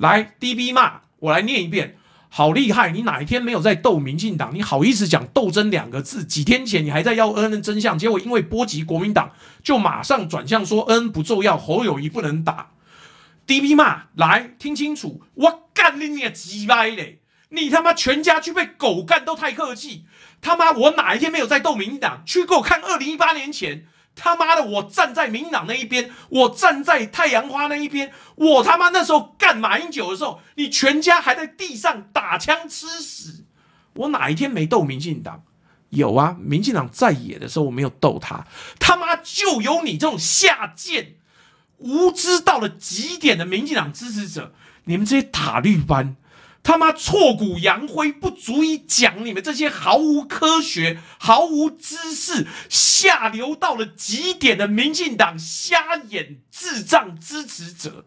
来，DB 骂我来念一遍，好厉害！你哪一天没有在斗民进党？你好意思讲斗争两个字？几天前你还在要恩真相，结果因为波及国民党，就马上转向说恩不重要，侯友谊不能打。DB 骂来听清楚，我干你个鸡掰嘞！你他妈全家去被狗干都太客气，他妈我哪一天没有在斗民进党？去给我看二零一八年前。他妈的，我站在民党那一边，我站在太阳花那一边，我他妈那时候干马英九的时候，你全家还在地上打枪吃屎。我哪一天没斗民进党？有啊，民进党在野的时候我没有斗他。他妈就有你这种下贱、无知到了极点的民进党支持者，你们这些塔绿班。他妈挫骨扬灰，不足以讲你们这些毫无科学、毫无知识、下流到了极点的民进党瞎眼智障支持者。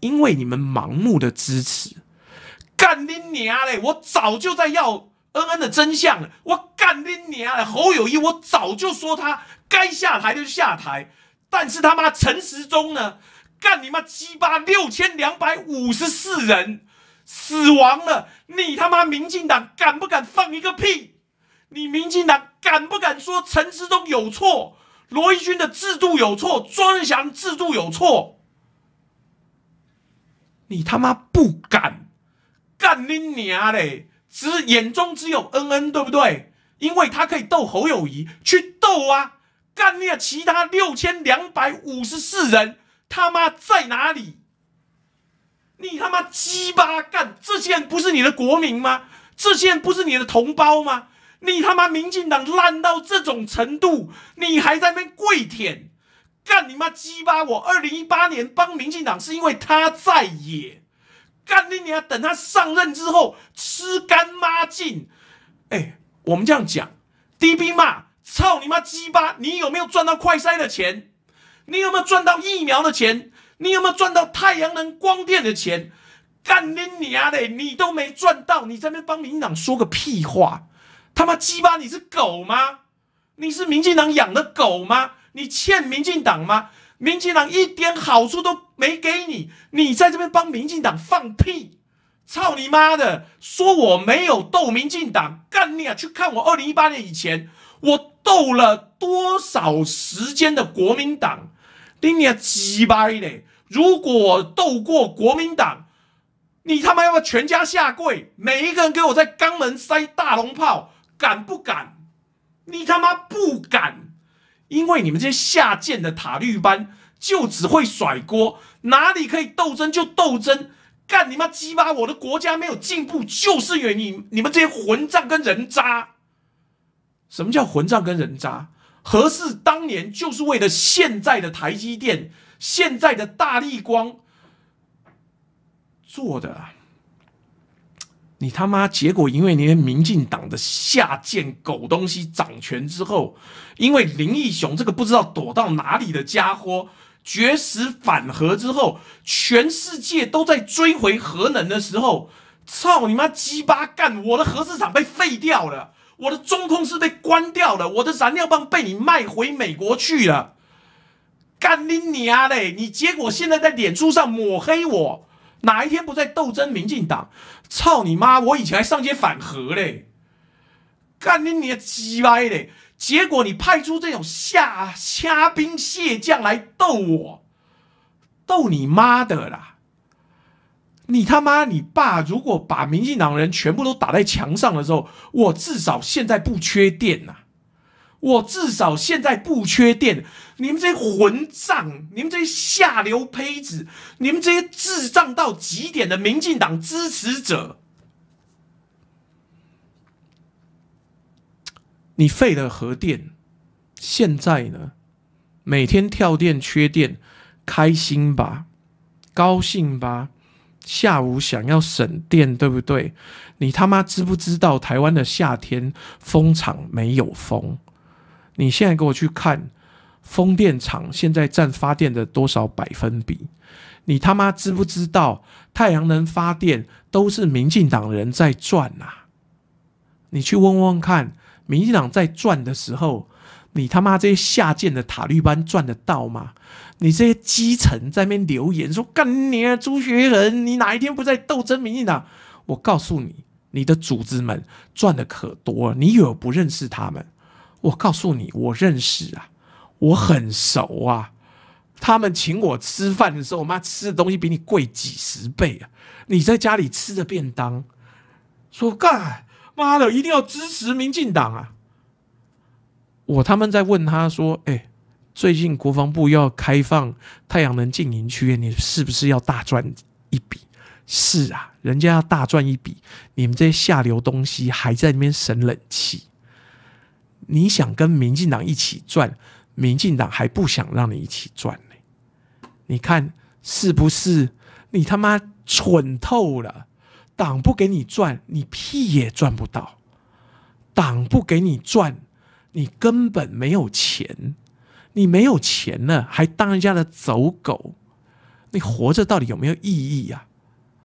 因为你们盲目的支持，干你娘嘞！我早就在要恩恩的真相了。我干你娘嘞！侯友谊，我早就说他该下台就下台，但是他妈陈时中呢？干你妈鸡巴六千两百五十四人。死亡了！你他妈民进党敢不敢放一个屁？你民进党敢不敢说陈时中有错？罗宜军的制度有错？专祥制度有错？你他妈不敢！干你娘嘞！只眼中只有恩恩，对不对？因为他可以斗侯友谊，去斗啊！干了其他六千两百五十四人，他妈在哪里？你他妈鸡巴干！这些人不是你的国民吗？这些人不是你的同胞吗？你他妈民进党烂到这种程度，你还在那边跪舔？干你妈鸡巴！我二零一八年帮民进党是因为他在野。干你娘！等他上任之后吃干抹净。哎，我们这样讲，DB 骂操你妈鸡巴！你有没有赚到快筛的钱？你有没有赚到疫苗的钱？你有没有赚到太阳能光电的钱？干你娘的！你都没赚到，你那边帮民进党说个屁话！他妈鸡巴，你是狗吗？你是民进党养的狗吗？你欠民进党吗？民进党一点好处都没给你，你在这边帮民进党放屁！操你妈的！说我没有斗民进党，干你啊！去看我二零一八年以前我斗了多少时间的国民党！你妈鸡巴嘞！如果斗过国民党，你他妈要不要全家下跪？每一个人给我在肛门塞大龙炮，敢不敢？你他妈不敢！因为你们这些下贱的塔绿班，就只会甩锅。哪里可以斗争就斗争，干你妈鸡巴！我的国家没有进步，就是因为你你们这些混账跟人渣。什么叫混账跟人渣？何氏当年就是为了现在的台积电、现在的大力光做的。你他妈！结果因为那些民进党的下贱狗东西掌权之后，因为林义雄这个不知道躲到哪里的家伙绝食反核之后，全世界都在追回核能的时候，操你妈鸡巴干！我的核四场被废掉了。我的中控是被关掉了，我的燃料棒被你卖回美国去了，干你娘嘞！你结果现在在脸书上抹黑我，哪一天不在斗争民进党？操你妈！我以前还上街反核嘞，干你娘鸡巴嘞！结果你派出这种虾兵蟹将来斗我，斗你妈的啦！你他妈！你爸如果把民进党人全部都打在墙上的时候，我至少现在不缺电呐！我至少现在不缺电！你们这些混账！你们这些下流胚子！你们这些智障到极点的民进党支持者！你废了核电，现在呢？每天跳电缺电，开心吧？高兴吧？下午想要省电，对不对？你他妈知不知道台湾的夏天风场没有风？你现在给我去看风电场现在占发电的多少百分比？你他妈知不知道太阳能发电都是民进党人在赚啊？你去问问看，民进党在赚的时候。你他妈这些下贱的塔利班赚得到吗？你这些基层在那边留言说：“干你啊，朱学恒，你哪一天不在斗争民进党？”我告诉你，你的组织们赚的可多，你以为不认识他们？我告诉你，我认识啊，我很熟啊。他们请我吃饭的时候，我妈吃的东西比你贵几十倍啊！你在家里吃的便当，说干妈的，一定要支持民进党啊！我他们在问他说：“哎，最近国防部要开放太阳能禁营区，你是不是要大赚一笔？”是啊，人家要大赚一笔，你们这些下流东西还在那边省冷气。你想跟民进党一起赚，民进党还不想让你一起赚呢。你看是不是？你他妈蠢透了！党不给你赚，你屁也赚不到。党不给你赚。你根本没有钱，你没有钱呢，还当人家的走狗，你活着到底有没有意义呀？